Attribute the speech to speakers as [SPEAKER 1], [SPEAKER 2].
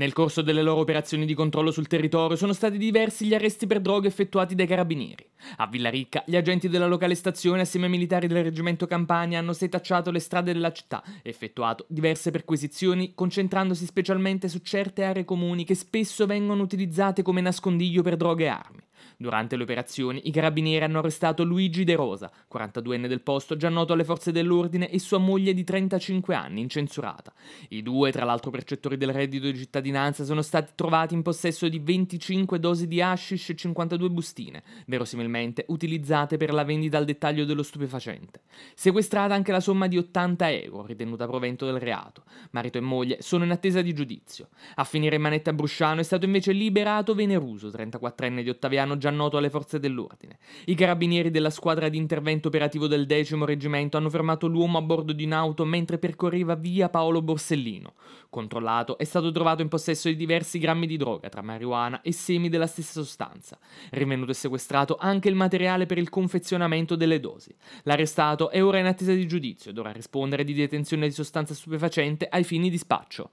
[SPEAKER 1] Nel corso delle loro operazioni di controllo sul territorio sono stati diversi gli arresti per droga effettuati dai carabinieri. A Villaricca gli agenti della locale stazione assieme ai militari del reggimento Campania hanno setacciato le strade della città, effettuato diverse perquisizioni concentrandosi specialmente su certe aree comuni che spesso vengono utilizzate come nascondiglio per droghe e armi. Durante le operazioni i carabinieri hanno arrestato Luigi De Rosa, 42enne del posto già noto alle forze dell'ordine, e sua moglie di 35 anni, incensurata. I due, tra l'altro percettori del reddito di cittadinanza, sono stati trovati in possesso di 25 dosi di hashish e 52 bustine, verosimilmente utilizzate per la vendita al dettaglio dello stupefacente. Sequestrata anche la somma di 80 euro, ritenuta provento del reato. Marito e moglie sono in attesa di giudizio. A finire in manetta a Brusciano è stato invece liberato Veneruso, 34enne di Ottaviano italiano già noto alle forze dell'ordine. I carabinieri della squadra di intervento operativo del 10 reggimento hanno fermato l'uomo a bordo di un'auto mentre percorreva via Paolo Borsellino. Controllato, è stato trovato in possesso di diversi grammi di droga, tra marijuana e semi della stessa sostanza. Rinvenuto e sequestrato anche il materiale per il confezionamento delle dosi. L'arrestato è ora in attesa di giudizio e dovrà rispondere di detenzione di sostanza stupefacente ai fini di spaccio.